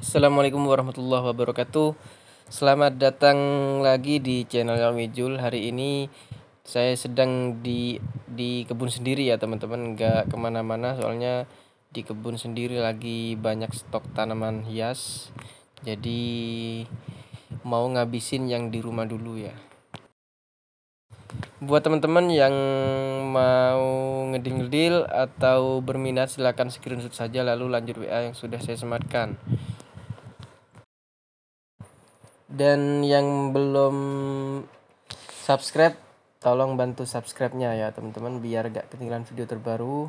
Assalamualaikum warahmatullahi wabarakatuh Selamat datang lagi di channel Jul Hari ini saya sedang di di kebun sendiri ya teman-teman Gak kemana-mana soalnya di kebun sendiri lagi banyak stok tanaman hias Jadi mau ngabisin yang di rumah dulu ya Buat teman-teman yang mau ngedil-ngedil atau berminat silahkan screenshot saja lalu lanjut WA yang sudah saya sematkan dan yang belum subscribe tolong bantu subscribe-nya ya teman-teman biar gak ketinggalan video terbaru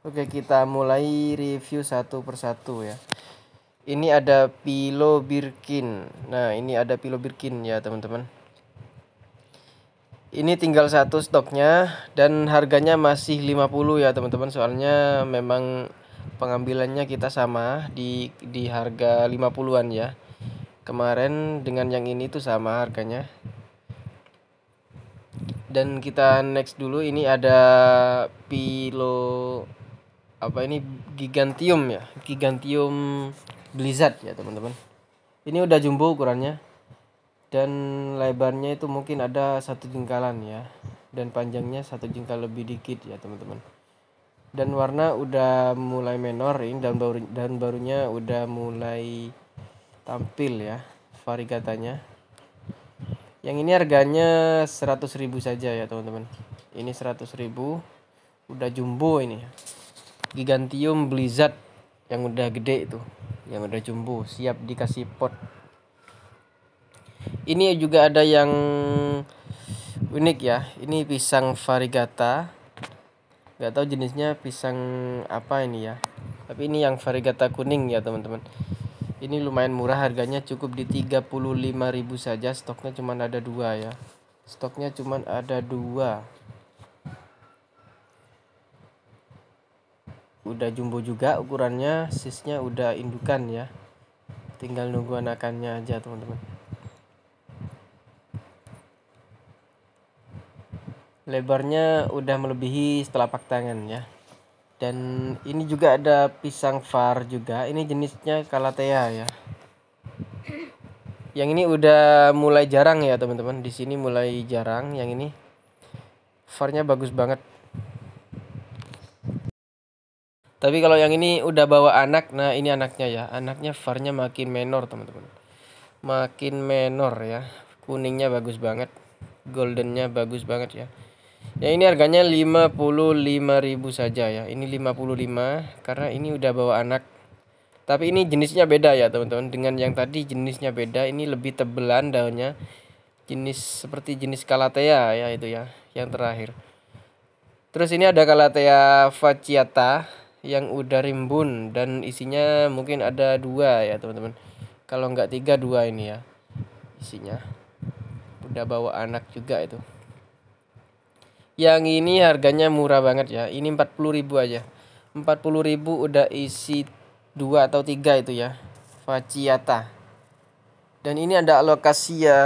Oke kita mulai review satu persatu ya ini ada Pilo Birkin nah ini ada Pilo Birkin ya teman-teman ini tinggal satu stoknya dan harganya masih 50 ya teman-teman soalnya memang pengambilannya kita sama di di harga 50-an ya. Kemarin dengan yang ini tuh sama harganya. Dan kita next dulu ini ada Pilo apa ini Gigantium ya. Gigantium Blizzard ya, teman-teman. Ini udah jumbo ukurannya. Dan lebarnya itu mungkin ada satu jengkalan ya dan panjangnya satu jengkal lebih dikit ya teman-teman dan hmm. warna udah mulai menoring dan baru dan barunya udah mulai tampil ya varigatanya yang ini harganya 100.000 saja ya teman-teman ini 100.000 udah jumbo ini ya. gigantium blizzard yang udah gede itu yang udah jumbo siap dikasih pot ini juga ada yang unik ya ini pisang varigata nggak tahu jenisnya pisang apa ini ya tapi ini yang varigata kuning ya teman-teman ini lumayan murah harganya cukup di 35.000 saja stoknya cuma ada dua ya stoknya cuma ada dua udah jumbo juga ukurannya sisnya udah indukan ya tinggal nunggu anakannya aja teman-teman lebarnya udah melebihi telapak tangan ya dan ini juga ada pisang far juga ini jenisnya kalatea ya yang ini udah mulai jarang ya teman-teman di sini mulai jarang yang ini farnya bagus banget tapi kalau yang ini udah bawa anak, nah ini anaknya ya. Anaknya farnya makin menor, teman-teman. Makin menor ya. Kuningnya bagus banget. Goldennya bagus banget ya. Ya ini harganya 55.000 saja ya. Ini 55 karena ini udah bawa anak. Tapi ini jenisnya beda ya, teman-teman. Dengan yang tadi jenisnya beda, ini lebih tebelan daunnya. Jenis seperti jenis Calathea ya itu ya, yang terakhir. Terus ini ada Calathea faciata yang udah rimbun dan isinya mungkin ada dua ya, teman-teman. Kalau nggak tiga dua ini ya isinya. Udah bawa anak juga itu yang ini harganya murah banget ya ini 40.000 aja 40.000 udah isi dua atau tiga itu ya Faciata dan ini ada alokasi ya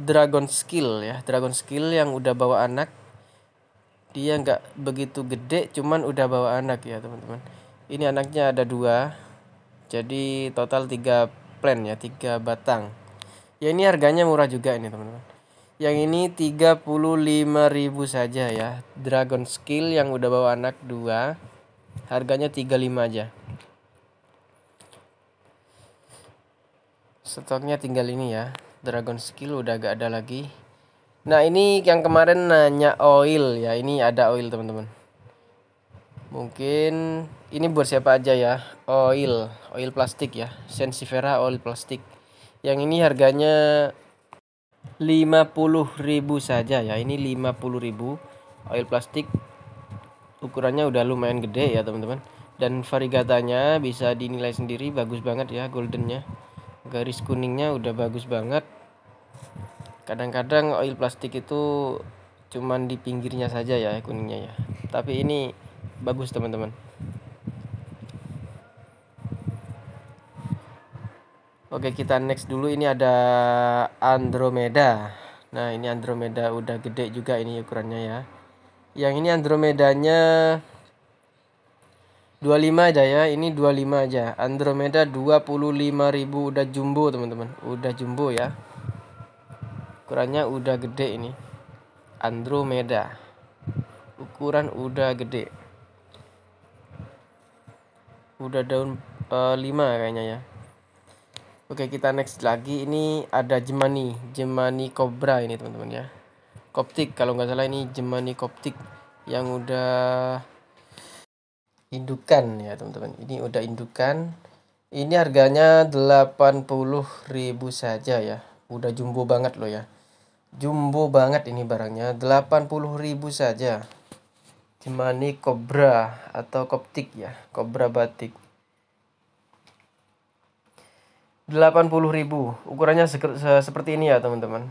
Dragon Skill ya Dragon Skill yang udah bawa anak dia nggak begitu gede cuman udah bawa anak ya teman-teman ini anaknya ada dua jadi total tiga plan ya tiga batang ya ini harganya murah juga ini teman-teman yang ini 35.000 saja ya dragon skill yang udah bawa anak 2 harganya 35 aja stoknya tinggal ini ya dragon skill udah gak ada lagi nah ini yang kemarin nanya oil ya ini ada oil teman-teman mungkin ini buat siapa aja ya oil oil plastik ya sensifera oil plastik yang ini harganya 50.000 saja ya ini 50.000 oil plastik ukurannya udah lumayan gede ya teman-teman dan varigatanya bisa dinilai sendiri bagus banget ya goldennya garis kuningnya udah bagus banget kadang-kadang oil plastik itu cuman di pinggirnya saja ya kuningnya ya tapi ini bagus teman-teman Oke kita next dulu ini ada Andromeda Nah ini Andromeda udah gede juga ini ukurannya ya Yang ini Andromedanya 25 aja ya ini 25 aja Andromeda 25.000 udah jumbo teman-teman udah jumbo ya ukurannya udah gede ini Andromeda ukuran udah gede udah daun uh, eh, 5 kayaknya ya Oke kita next lagi ini ada Jemani Jemani Cobra ini teman-teman ya Koptik kalau nggak salah ini Jemani Koptik yang udah indukan ya teman-teman ini udah indukan ini harganya 80.000 saja ya udah jumbo banget loh ya jumbo banget ini barangnya 80.000 saja Jemani Cobra atau Koptik ya Cobra Batik 80 ribu ukurannya se se seperti ini ya teman-teman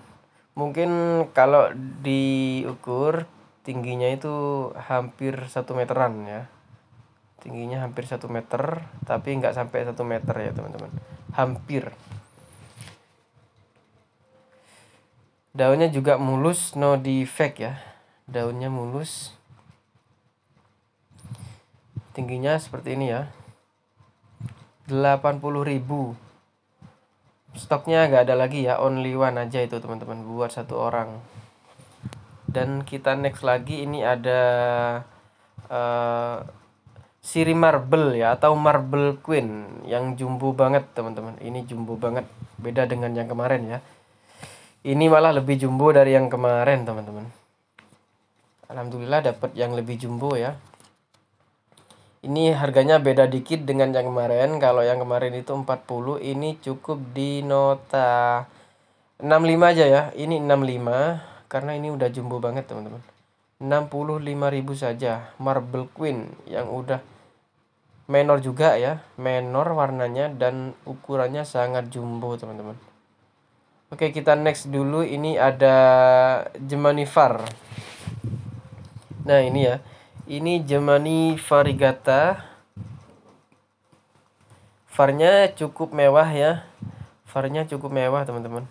mungkin kalau diukur tingginya itu hampir satu meteran ya tingginya hampir satu meter tapi nggak sampai satu meter ya teman-teman hampir daunnya juga mulus no defect ya daunnya mulus tingginya seperti ini ya ribu stoknya nggak ada lagi ya only one aja itu teman-teman buat satu orang dan kita next lagi ini ada uh, siri marble ya atau marble queen yang jumbo banget teman-teman ini jumbo banget beda dengan yang kemarin ya ini malah lebih jumbo dari yang kemarin teman-teman alhamdulillah dapat yang lebih jumbo ya ini harganya beda dikit dengan yang kemarin kalau yang kemarin itu 40 ini cukup di nota 65 aja ya ini 65 karena ini udah jumbo banget teman-teman 65.000 saja marble queen yang udah menor juga ya menor warnanya dan ukurannya sangat jumbo teman-teman Oke kita next dulu ini ada Jemani Far Nah ini ya ini Jemani Varigata Varnya cukup mewah ya Varnya cukup mewah teman-teman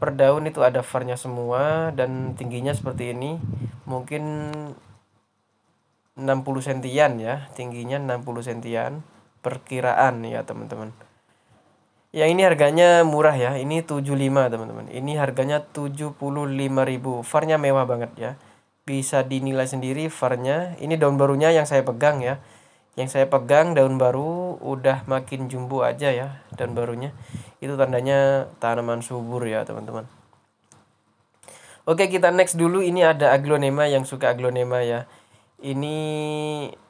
Per daun itu ada varnya semua Dan tingginya seperti ini Mungkin 60 sentian ya Tingginya 60 sentian Perkiraan ya teman-teman yang ini harganya murah ya. Ini 75, teman-teman. Ini harganya 75.000. varnya mewah banget ya bisa dinilai sendiri varnya ini daun barunya yang saya pegang ya yang saya pegang daun baru udah makin jumbo aja ya daun barunya itu tandanya tanaman subur ya teman-teman oke kita next dulu ini ada aglonema yang suka aglonema ya ini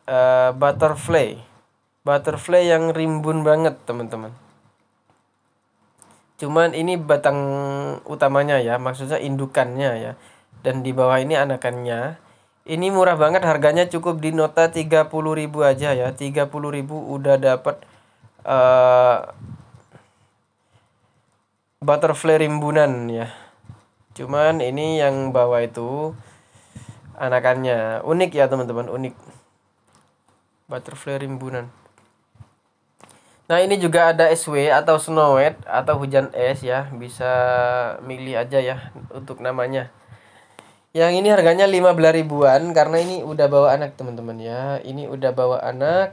uh, butterfly butterfly yang rimbun banget teman-teman cuman ini batang utamanya ya maksudnya indukannya ya dan di bawah ini anakannya. Ini murah banget harganya cukup di nota 30.000 aja ya. 30.000 udah dapat uh, eh, butterfly rimbunan ya. Cuman ini yang bawah itu anakannya. Unik ya teman-teman, unik. Butterfly rimbunan. Nah, ini juga ada SW atau snow white atau hujan es ya. Bisa milih aja ya untuk namanya. Yang ini harganya 15 ribuan karena ini udah bawa anak teman-teman ya. Ini udah bawa anak.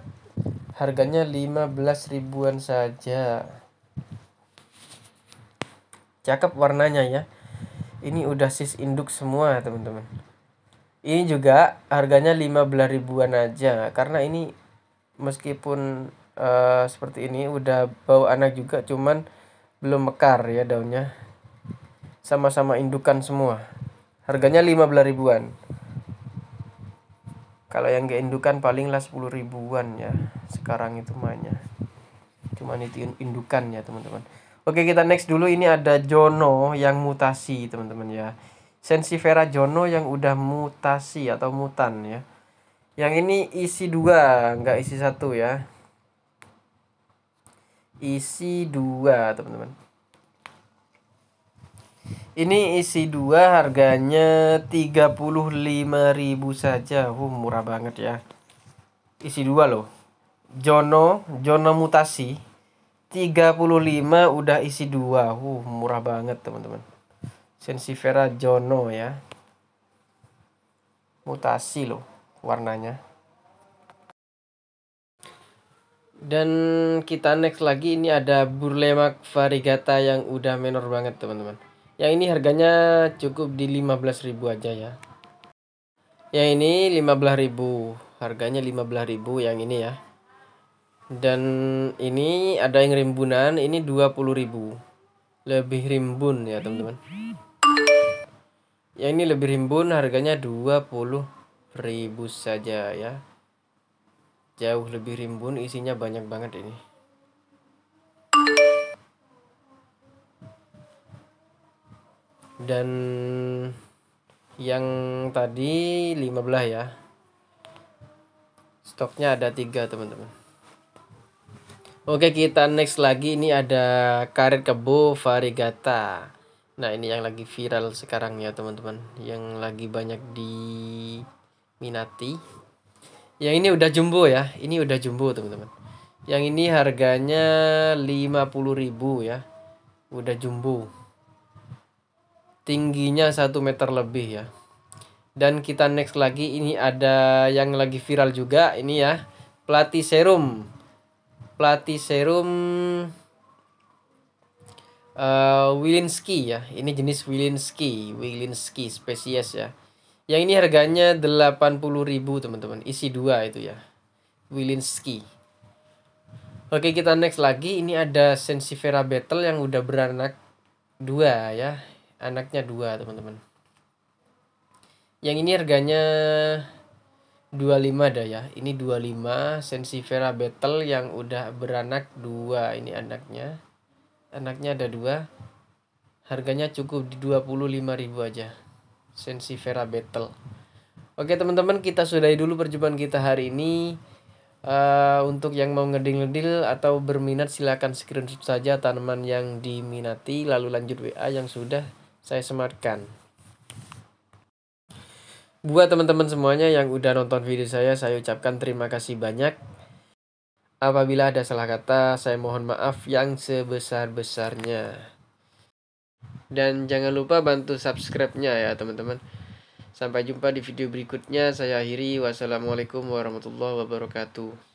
Harganya 15 ribuan saja. Cakep warnanya ya. Ini udah sis induk semua teman-teman. Ini juga harganya 15 ribuan aja karena ini meskipun uh, seperti ini udah bawa anak juga cuman belum mekar ya daunnya. Sama-sama indukan semua harganya 15 ribuan kalau yang keindukan palinglah 10 ribuan ya sekarang itu mainnya cuman itu indukan ya teman-teman oke kita next dulu ini ada Jono yang mutasi teman-teman ya Sensifera Jono yang udah mutasi atau mutan ya yang ini isi dua nggak isi satu ya isi dua teman-teman ini isi dua harganya 35.000 saja. Uh, murah banget ya. Isi dua loh. Jono, Jono mutasi 35 udah isi dua. Uh, murah banget, teman-teman. Sensifera Jono ya. Mutasi loh warnanya. Dan kita next lagi ini ada Burlemak Varigata yang udah menor banget, teman-teman yang ini harganya cukup di 15.000 aja ya. Yang ini 15.000. Harganya 15.000 yang ini ya. Dan ini ada yang rimbunan, ini 20.000. Lebih rimbun ya, teman-teman. Yang ini lebih rimbun, harganya 20.000 saja ya. Jauh lebih rimbun, isinya banyak banget ini. dan yang tadi 15 ya stoknya ada tiga teman-teman Oke kita next lagi ini ada karet kebo varigata Nah ini yang lagi viral sekarang ya teman-teman Yang lagi banyak diminati Yang ini udah jumbo ya Ini udah jumbo teman-teman Yang ini harganya 50.000 ya Udah jumbo tingginya 1 meter lebih ya dan kita next lagi ini ada yang lagi viral juga ini ya pelatih serum pelatih serum uh, Wilinski ya ini jenis Wilinski Wilinski spesies ya yang ini harganya 80.000 teman-teman isi dua itu ya Wilinski Oke kita next lagi ini ada Sensifera Battle yang udah beranak dua ya anaknya dua teman-teman yang ini harganya 25 dah ya ini 25 Sensifera Battle yang udah beranak dua ini anaknya anaknya ada dua harganya cukup di 25.000 aja Sensifera Battle Oke teman-teman kita sudahi dulu perjumpaan kita hari ini uh, Untuk yang mau ngedil-ngedil atau berminat silahkan screenshot saja tanaman yang diminati Lalu lanjut WA yang sudah saya sematkan. Buat teman-teman semuanya yang udah nonton video saya, saya ucapkan terima kasih banyak. Apabila ada salah kata, saya mohon maaf yang sebesar-besarnya. Dan jangan lupa bantu subscribe-nya ya teman-teman. Sampai jumpa di video berikutnya. Saya akhiri. Wassalamualaikum warahmatullahi wabarakatuh.